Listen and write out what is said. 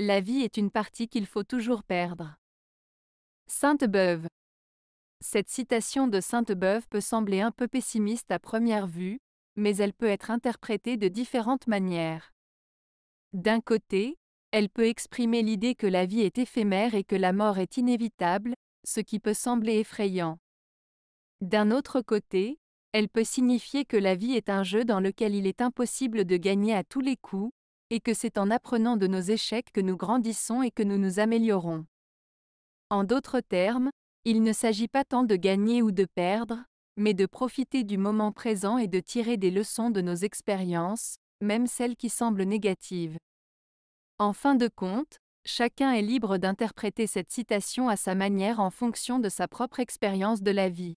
La vie est une partie qu'il faut toujours perdre. Sainte Beuve. Cette citation de Sainte Beuve peut sembler un peu pessimiste à première vue, mais elle peut être interprétée de différentes manières. D'un côté, elle peut exprimer l'idée que la vie est éphémère et que la mort est inévitable, ce qui peut sembler effrayant. D'un autre côté, elle peut signifier que la vie est un jeu dans lequel il est impossible de gagner à tous les coups, et que c'est en apprenant de nos échecs que nous grandissons et que nous nous améliorons. En d'autres termes, il ne s'agit pas tant de gagner ou de perdre, mais de profiter du moment présent et de tirer des leçons de nos expériences, même celles qui semblent négatives. En fin de compte, chacun est libre d'interpréter cette citation à sa manière en fonction de sa propre expérience de la vie.